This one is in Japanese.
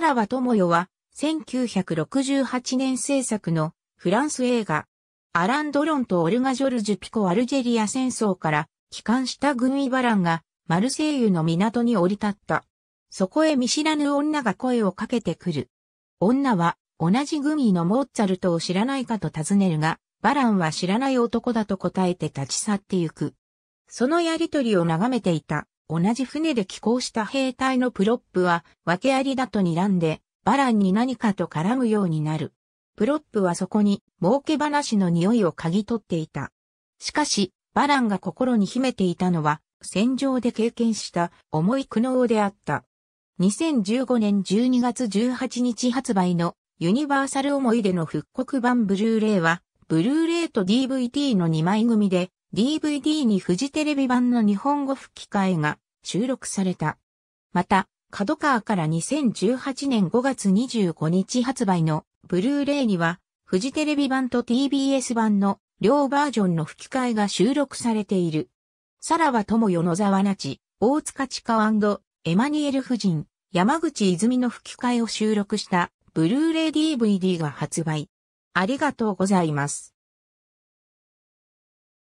ラバ・ト友よは、1968年制作のフランス映画、アラン・ドロンとオルガ・ジョルジュ・ピコ・アルジェリア戦争から帰還した軍医バランがマルセイユの港に降り立った。そこへ見知らぬ女が声をかけてくる。女は同じ軍医のモーツァルトを知らないかと尋ねるが、バランは知らない男だと答えて立ち去ってゆく。そのやりとりを眺めていた同じ船で寄港した兵隊のプロップは、訳ありだと睨んで、バランに何かと絡むようになる。プロップはそこに、儲け話の匂いを嗅ぎ取っていた。しかし、バランが心に秘めていたのは、戦場で経験した重い苦悩であった。2015年12月18日発売のユニバーサル思い出の復刻版ブルーレイは、ブルーレイと DVD の2枚組で、DVD にフジテレビ版の日本語吹き替えが、収録された。また、角川から2018年5月25日発売のブルーレイには、フジテレビ版と TBS 版の両バージョンの吹き替えが収録されている。さらは友よ野沢なち、大塚千佳エマニエル夫人、山口泉の吹き替えを収録したブルーレイ DVD が発売。ありがとうございます。